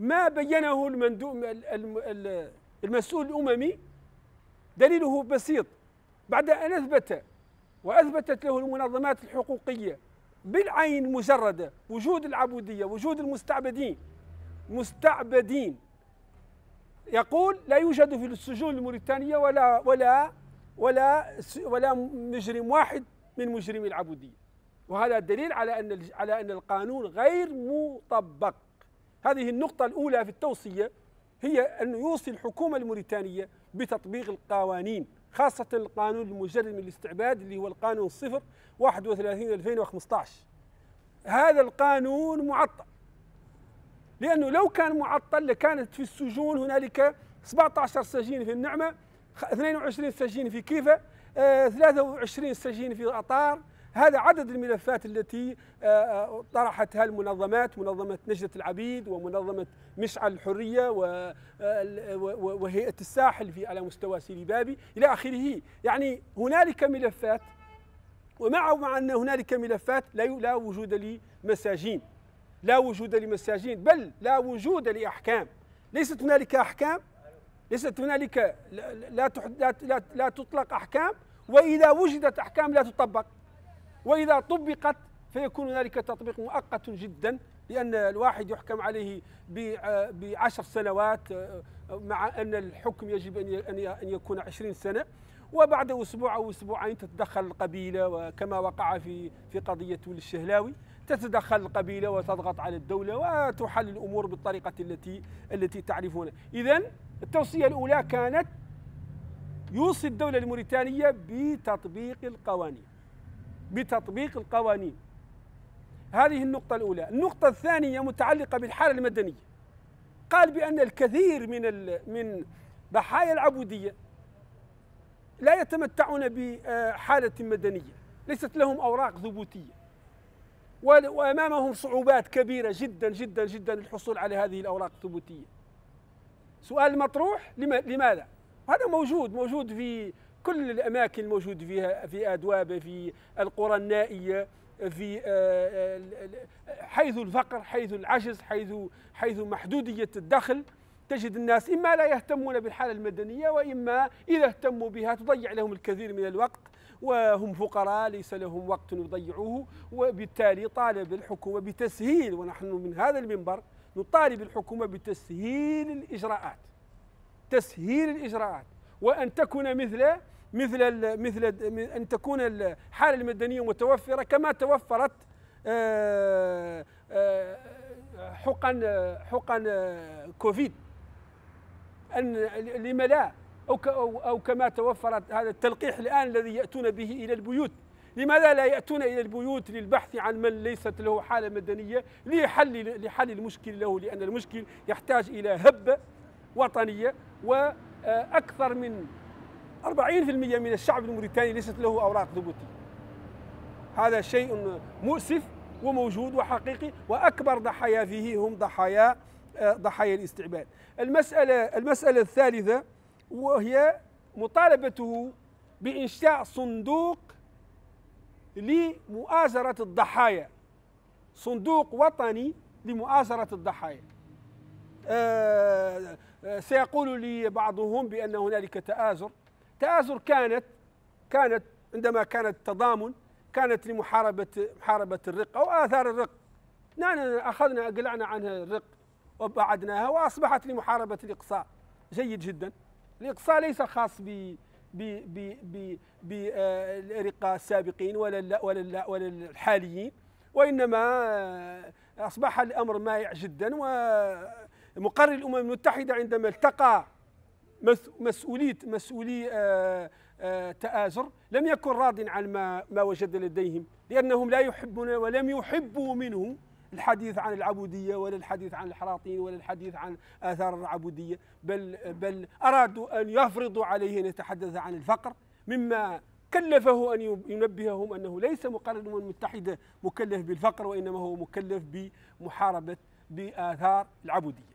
ما بينه المندوب المسؤول الأممي دليله بسيط بعد أن أثبت وأثبتت له المنظمات الحقوقية بالعين مجردة وجود العبودية وجود المستعبدين مستعبدين يقول لا يوجد في السجون الموريتانية ولا ولا ولا ولا مجرم واحد من مجرمي العبودية وهذا دليل على أن على أن القانون غير مطبق هذه النقطة الأولى في التوصية هي أن يوصي الحكومة الموريتانية بتطبيق القوانين خاصة القانون المجرم الاستعباد اللي هو القانون صفر 31 2015 هذا القانون معطل لأنه لو كان معطل لكانت في السجون هنالك 17 سجين في النعمة 22 سجين في كيفة 23 آه، سجين في أطار هذا عدد الملفات التي آه، آه، طرحتها المنظمات منظمة نجدة العبيد ومنظمة مشعل الحرية آه، وهيئة الساحل في على مستوى سيري بابي إلى آخره يعني هنالك ملفات ومع أن هنالك ملفات لا وجود لمساجين لا وجود لمساجين بل لا وجود لأحكام ليست هنالك أحكام ليست هنالك لا, لا, لا تطلق أحكام وإذا وجدت أحكام لا تطبق وإذا طبقت فيكون ذلك تطبيق مؤقت جدا لأن الواحد يحكم عليه بعشر سنوات مع أن الحكم يجب أن يكون عشرين سنة وبعد أسبوع أو أسبوعين تتدخل القبيلة وكما وقع في في قضية الشهلاوي تتدخل القبيلة وتضغط على الدولة وتحل الأمور بالطريقة التي التي تعرفونها إذا التوصية الأولى كانت يوصي الدولة الموريتانية بتطبيق القوانين بتطبيق القوانين هذه النقطة الأولى النقطة الثانية متعلقة بالحالة المدنية قال بأن الكثير من من ضحايا العبودية لا يتمتعون بحالة مدنية ليست لهم أوراق ثبوتية وأمامهم صعوبات كبيرة جدا جدا جدا للحصول على هذه الأوراق الثبوتية سؤال مطروح لماذا؟ هذا موجود موجود في كل الاماكن الموجود فيها في ادوابه في القرى النائيه في آه، آه، آه، حيث الفقر حيث العجز حيث حيث محدوديه الدخل تجد الناس اما لا يهتمون بالحاله المدنيه واما اذا اهتموا بها تضيع لهم الكثير من الوقت وهم فقراء ليس لهم وقت يضيعوه وبالتالي طالب الحكومه بتسهيل ونحن من هذا المنبر نطالب الحكومه بتسهيل الاجراءات تسهيل الاجراءات وأن تكون مثل مثل مثل أن تكون الحالة المدنية متوفرة كما توفرت آه، آه، حقن حقن آه، كوفيد أن لما لا أو أو كما توفرت هذا التلقيح الآن الذي يأتون به إلى البيوت لماذا لا يأتون إلى البيوت للبحث عن من ليست له حالة مدنية لحل لحل المشكل له لأن المشكل يحتاج إلى هبة وطنية و آه، أكثر من 40% من الشعب الموريتاني ليست له أوراق ثبوتية هذا شيء مؤسف وموجود وحقيقي وأكبر ضحايا فيه هم ضحايا آه، ضحايا الاستعباد المسألة المسألة الثالثة وهي مطالبته بإنشاء صندوق لمؤازرة الضحايا صندوق وطني لمؤازرة الضحايا آه سيقول لي بعضهم بأن هنالك تآزر تآزر كانت كانت عندما كانت تضامن كانت لمحاربة محاربة الرق أو آثار الرق نحن أخذنا قلعنا عنها الرق وبعدناها وأصبحت لمحاربة الإقصاء جيد جدا الإقصاء ليس خاص ب ب ب ب بالأرقاء آه، السابقين ولا ولا ولا الحاليين وإنما آه، أصبح الأمر مائع جدا و مقرر الامم المتحده عندما التقى مسؤوليه مسؤولي آه، آه، تآزر لم يكن راض عن ما ما وجد لديهم لانهم لا يحبون ولم يحبوا منه الحديث عن العبودية ولا الحديث عن الحراطين ولا الحديث عن آثار العبودية بل بل أرادوا أن يفرضوا عليه أن يتحدث عن الفقر مما كلفه أن ينبههم أنه ليس مقرر الأمم المتحدة مكلف بالفقر وإنما هو مكلف بمحاربة بآثار العبودية